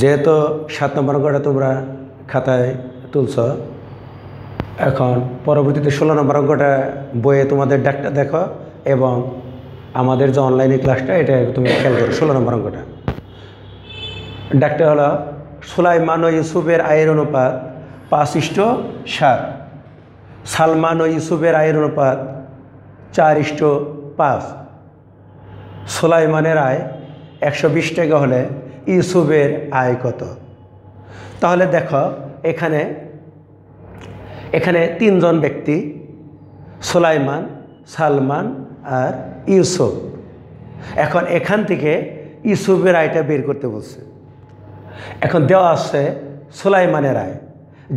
যেহেতু সাত নম্বর অঙ্কটা তোমরা খাতায় তুলছ এখন পরবর্তীতে ষোলো নম্বর অঙ্কটা বইয়ে তোমাদের ডাকটা দেখো এবং আমাদের যে অনলাইনে ক্লাসটা এটা তুমি খেয়াল করো ষোলো নম্বর অঙ্কটা ডাকটা হলো সুলাইমান ও ইউসুফের আয়ের অনুপাত পাঁচ ইষ্ট সাত সালমান ও ইউসুফের আয়ের অনুপাত চার ইষ্ট পাঁচ সুলাইমানের আয় একশো বিশ টাকা হলে ইউসুফের আয় কত তাহলে দেখো এখানে এখানে তিনজন ব্যক্তি সোলাইমান সালমান আর ইউসুফ এখন এখান থেকে ইউসুফের আয়টা বের করতে বলছে এখন দেওয়া আছে সোলাইমানের আয়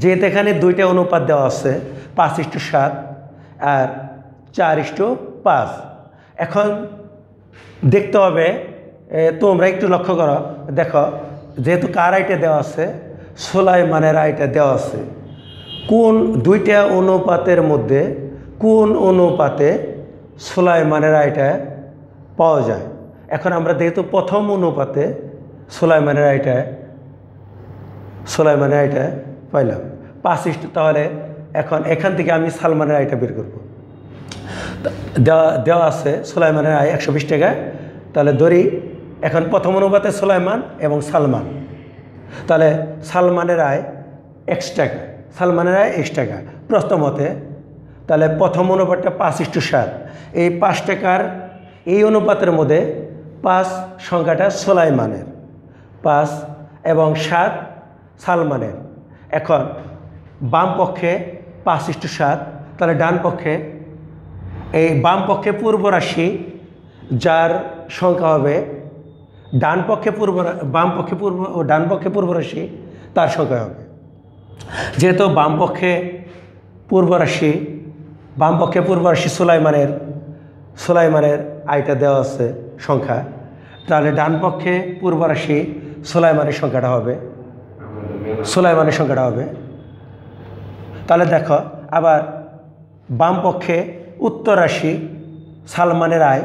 যেহেতু এখানে দুইটা অনুপাত দেওয়া আছে পাঁচ ইস্টু সাত আর চার ইস্টু পাঁচ এখন দেখতে হবে তোমরা একটু লক্ষ্য করো দেখো যেহেতু কার আইটে দেওয়া আছে সোলাইমানের আইটা দেওয়া আছে কোন দুইটা অনুপাতের মধ্যে কোন অনুপাতে সোলাইমানের আইটা পাওয়া যায় এখন আমরা যেহেতু প্রথম অনুপাতে সোলাইমানের আইটা সোলাইমানের আইটা পাইলাম পাঁচ ইস্ট তাহলে এখন এখান থেকে আমি সালমানের আইটা বের করব দেওয়া দেওয়া আছে সোলাইমানের আয় একশো বিশ টাকা তাহলে দড়ি এখন প্রথম অনুপাতে সোলাইমান এবং সালমান তাহলে সালমানের আয় একশ টাকা সালমানের আয় একশ টাকা প্রশ্ন মতে তাহলে প্রথম অনুপাতটা পাঁচ ইস্টু সাত এই পাঁচ টাকার এই অনুপাতের মধ্যে পাঁচ সংখ্যাটা সোলাইমানের পাঁচ এবং সাত সালমানের এখন বাম পক্ষে পাঁচ ইস্টু সাত তাহলে ডান পক্ষে এই বাম পক্ষে পূর্ব রাশি যার সংখ্যা হবে ডান পক্ষে পূর্ব বাম পক্ষে পূর্ব ও ডান পক্ষে পূর্বরাশি তার সংখ্যা হবে যেহেতু বাম পক্ষে পূর্বরাশি বাম পক্ষে পূর্বরাশি সুলাইমানের সুলাইমানের আয়টা দেওয়া আছে সংখ্যা তাহলে ডান পক্ষে পূর্বরাশি সুলাইমানের সংখ্যাটা হবে সুলাইমানের সংখ্যাটা হবে তাহলে দেখো আবার বাম পক্ষে উত্তরাশি সালমানের আয়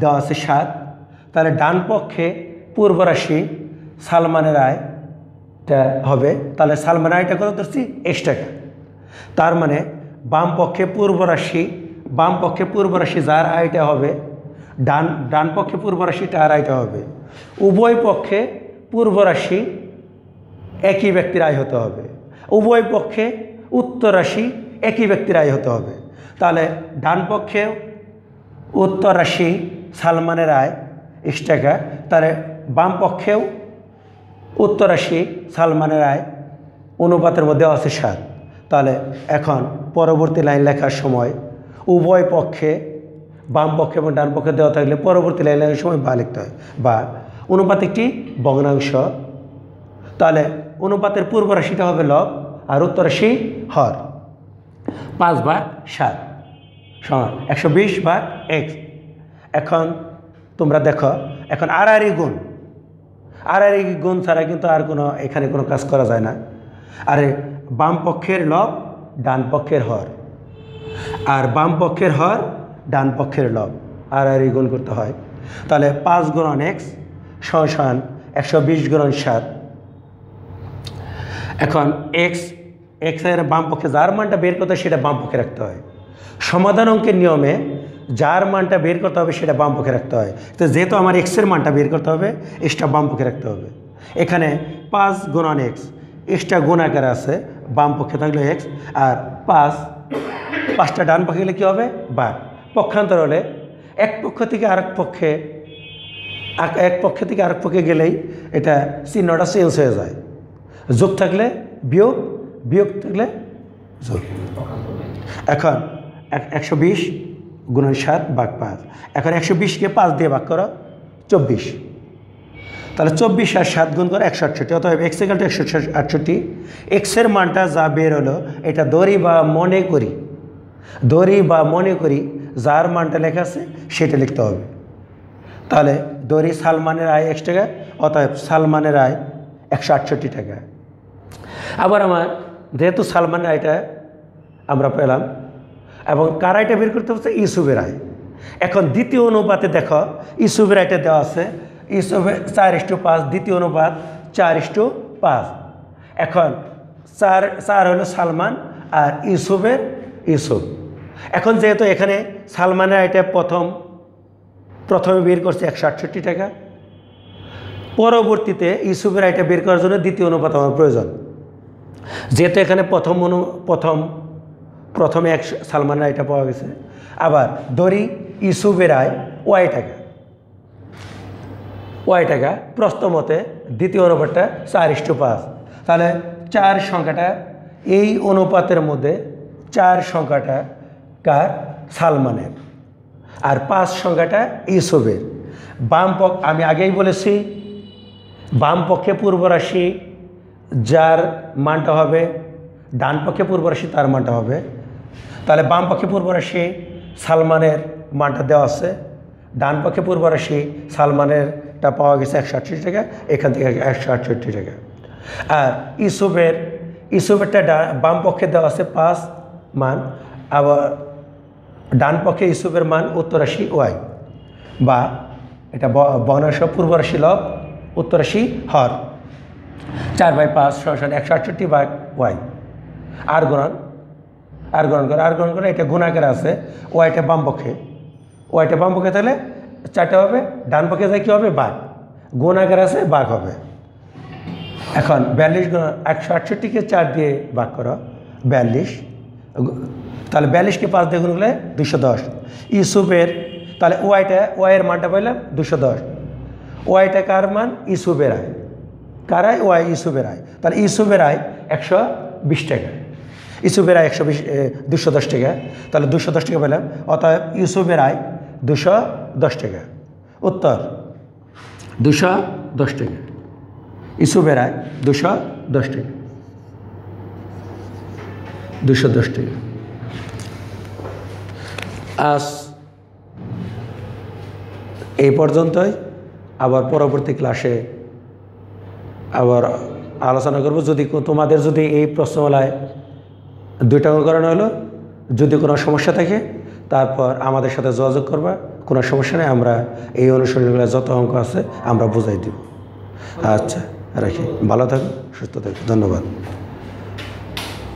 দেওয়া আছে সাত তাহলে ডান পক্ষে পূর্ব রাশি সালমানের আয়টা হবে তাহলে সালমানের আয়টা কত ধরছি এক্স টাকা তার মানে বাম পক্ষে পূর্ব রাশি বাম পক্ষে পূর্ব রাশি যার আয়টা হবে ডান ডান পক্ষে পূর্ব রাশি তার আয়টা হবে উভয় পক্ষে পূর্ব রাশি একই ব্যক্তির আয় হতে হবে উভয় পক্ষে উত্তর রাশি একই ব্যক্তির আয় হতে হবে তাহলে ডান পক্ষে উত্তর রাশি সালমানের আয় এক্স টাকা তাহলে বাম পক্ষেও উত্তরাশি সালমানের আয় অনুপাতের মধ্যে আছে সাত তাহলে এখন পরবর্তী লাইন লেখার সময় উভয় পক্ষে বাম পক্ষে এবং ডান পক্ষে দেওয়া থাকলে পরবর্তী লাইন লেখার সময় বা লিখতে হয় বা অনুপাত একটি বগ্নাংশ তাহলে অনুপাতের পূর্ব রাশিটা হবে লব আর উত্তরাশি হর পাঁচ বা সাত সমান একশো বিশ বা এক্স এখন তোমরা দেখো এখন আর আর গুণ আর আর এই গুণ ছাড়া কিন্তু আর কোনো এখানে কোনো কাজ করা যায় না আরে বাম পক্ষের লব ডান পক্ষের হর আর বাম পক্ষের হর ডান পক্ষের লব আর আর এই গুণ করতে হয় তাহলে পাঁচ গুণন এক্স শসান একশো বিশ গুণন সাত এখন এক্স এক্সের বাম পক্ষে যার মানটা বের করতে সেটা বাম পক্ষে রাখতে হয় সমাধান অঙ্কের নিয়মে যার মানটা বের করতে হবে সেটা বাম পক্ষে রাখতে হয় তো যেহেতু আমার এক্সের মানটা বের করতে হবে এক্সটা বাম পক্ষে রাখতে হবে এখানে পাঁচ গুণন এক্স এক্সটা গুণাকার আছে বাম পক্ষে থাকলে এক্স আর পাঁচ পাঁচটা ডান পক্ষে গেলে কী হবে বার পক্ষান্তর হলে এক পক্ষ থেকে আরেক পক্ষে এক পক্ষে থেকে আরেক পক্ষে গেলেই এটা চিহ্নটা চেঞ্জ হয়ে যায় যোগ থাকলে বিয়োগ বিয়োগ থাকলে যোগ এখন একশো বিশ গুণের সাত বাঘ পাঁচ এখন একশো বিশকে পাঁচ দিয়ে বাঘ করো চব্বিশ তাহলে চব্বিশ আর সাত গুণ করো একশো আটষট্টি অতএব এক্স একাল একশো আটষট্টি এক্সের মানটা যা বের হলো এটা দড়ি বা মনে করি দড়ি বা মনে করি যার মানটা লেখা আছে সেটা লিখতে হবে তাহলে দড়ি সালমানের আয় একশো টাকা অতএব সালমানের আয় একশো আটষট্টি টাকা আবার আমার যেহেতু সালমানের আয়টা আমরা পেলাম এবং কারা এটা বের করতে হচ্ছে ইসুবের রায় এখন দ্বিতীয় অনুপাতে দেখো ইসুবে রায়টা দেওয়া আছে ইসুবে চার ইস্টু পাঁচ দ্বিতীয় অনুপাত চার ইস্টু পাঁচ এখন চার চার হলো সালমান আর ইউসুফের ইউসুফ এখন যেহেতু এখানে সালমানের আইটে প্রথম প্রথমে বের করছে একশো আটষট্টি টাকা পরবর্তীতে ইসুবের আয়টা বের করার জন্য দ্বিতীয় অনুপাত আমার প্রয়োজন যেহেতু এখানে প্রথম অনু প্রথম প্রথমে এক সালমান রায়টা পাওয়া গেছে আবার দরি ইসুবে রায় ওয়াই টাকা ওয়াই টাকা প্রশ্ন মতে দ্বিতীয় অনুপাতটা চার ইস্টু পাঁচ তাহলে চার সংখ্যাটা এই অনুপাতের মধ্যে চার সংখ্যাটা কার সালমানের আর পাঁচ সংখ্যাটা ইসুবের বাম পক্ষ আমি আগেই বলেছি বাম পক্ষে পূর্ব রাশি যার মানটা হবে ডান পক্ষে পূর্ব রাশি তার মানটা হবে তাহলে বাম পক্ষে পূর্বরাশি সালমানের মানটা দেওয়া আছে ডান পক্ষে পূর্বরাশি সালমানেরটা পাওয়া গেছে একশো আটষট্টি টাকা এখান থেকে একশো আটষট্টি টাকা আর ইসুফের ইসুফেরটা বাম পক্ষে দেওয়া আছে পাঁচ মান আবার ডান পক্ষে ইসুফের মান উত্তরাশি ওয়াই বা এটা বনস পূর্বরাশি লব উত্তরাশি হর চার বাই পাঁচ ছয় একশো আটষট্টি বাই ওয়াই আর গুণন আর গ্রহণ করে আর গ্রহণ করে এটা গুণাকের আছে ও এটা বামপক্ষে ও এটা বামপক্ষে তাহলে চারটা হবে ডান পক্ষে যায় কী হবে বাঘ গুণাকের আছে বাঘ হবে এখন বিয়াল্লিশ একশো আটষট্টিকে চার দিয়ে বাঘ করো বিয়াল্লিশ তাহলে বিয়াল্লিশকে পাঁচ দিয়ে গুণ করলে দুশো দশ ইসুপের তাহলে ওয়াইটা ওয়াইয়ের মানটা পাইলাম দুশো দশ ওয়াইটা কার মান ইসুপের আয় কারায় ওয়াই ইসুপের আয় তাহলে ইসুপের আয় একশো বিশ টাকা ইউসুফের আয় একশো বিশ দুশো দশ টাকা তাহলে দুশো দশ টাকা পেলাম অতএব ইউসুফের আয় দুশো দশ টাকা উত্তর দুশো দশ টাকা ইউসুফের আয় দুশো দশ টাকা দুশো দশ টাকা আজ এই পর্যন্তই আবার পরবর্তী ক্লাসে আবার আলোচনা করব যদি তোমাদের যদি এই প্রশ্নমালায় দুইটা অনুকরণ হলো যদি কোনো সমস্যা থাকে তারপর আমাদের সাথে যোগাযোগ করবা কোনো সমস্যা নেই আমরা এই অনুশীলনগুলো যত অঙ্ক আছে আমরা বুঝাই দিব আচ্ছা রাখি ভালো থাকুন সুস্থ থাকুন ধন্যবাদ